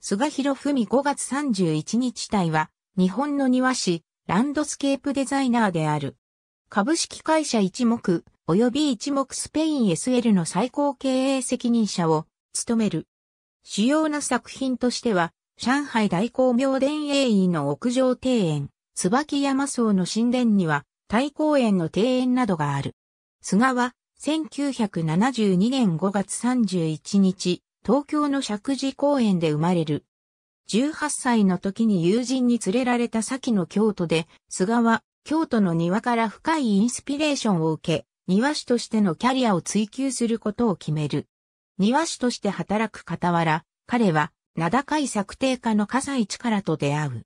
菅博文5月31日隊は、日本の庭師、ランドスケープデザイナーである。株式会社一目、及び一目スペイン SL の最高経営責任者を務める。主要な作品としては、上海大光明田営院の屋上庭園、椿山荘の神殿には、大公園の庭園などがある。菅は、1972年5月31日、東京の石寺公園で生まれる。18歳の時に友人に連れられた先の京都で、菅は京都の庭から深いインスピレーションを受け、庭師としてのキャリアを追求することを決める。庭師として働く傍ら、彼は名高い作庭家の笠井力と出会う。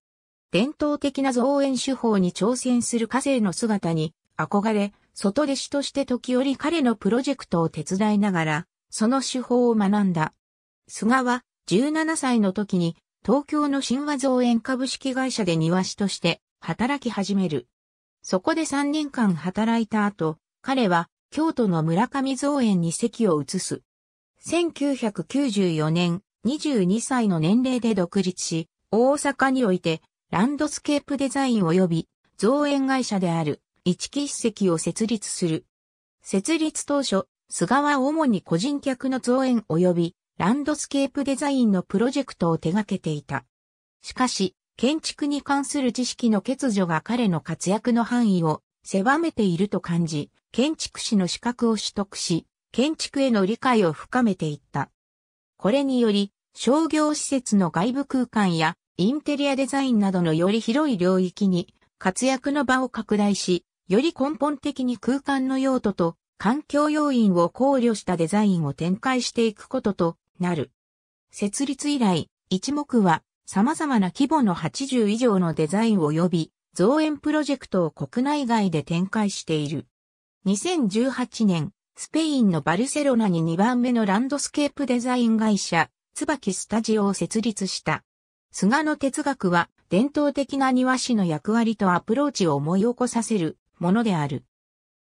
伝統的な造園手法に挑戦する火星の姿に憧れ、外弟子として時折彼のプロジェクトを手伝いながら、その手法を学んだ。菅は17歳の時に東京の神話造園株式会社で庭師として働き始める。そこで3年間働いた後、彼は京都の村上造園に席を移す。1994年、22歳の年齢で独立し、大阪においてランドスケープデザイン及び造園会社である一木一石を設立する。設立当初、菅は主に個人客の造園及びランドスケープデザインのプロジェクトを手掛けていた。しかし、建築に関する知識の欠如が彼の活躍の範囲を狭めていると感じ、建築士の資格を取得し、建築への理解を深めていった。これにより、商業施設の外部空間やインテリアデザインなどのより広い領域に活躍の場を拡大し、より根本的に空間の用途と環境要因を考慮したデザインを展開していくこととなる。設立以来、一目は様々な規模の80以上のデザイン及び造園プロジェクトを国内外で展開している。2018年、スペインのバルセロナに2番目のランドスケープデザイン会社、椿スタジオを設立した。菅野哲学は伝統的な庭師の役割とアプローチを思い起こさせるものである。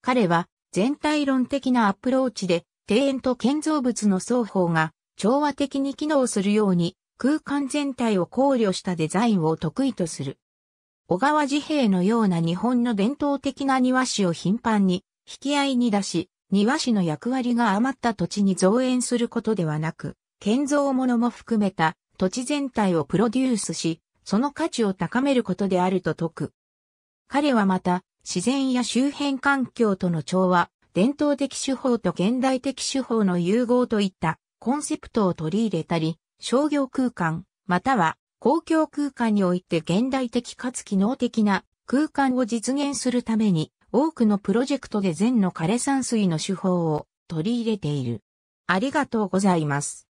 彼は全体論的なアプローチで庭園と建造物の双方が調和的に機能するように空間全体を考慮したデザインを得意とする。小川治兵のような日本の伝統的な庭師を頻繁に引き合いに出し、庭師の役割が余った土地に増援することではなく、建造物も含めた土地全体をプロデュースし、その価値を高めることであると説く。彼はまた、自然や周辺環境との調和、伝統的手法と現代的手法の融合といったコンセプトを取り入れたり、商業空間、または公共空間において現代的かつ機能的な空間を実現するために多くのプロジェクトで禅の枯山水の手法を取り入れている。ありがとうございます。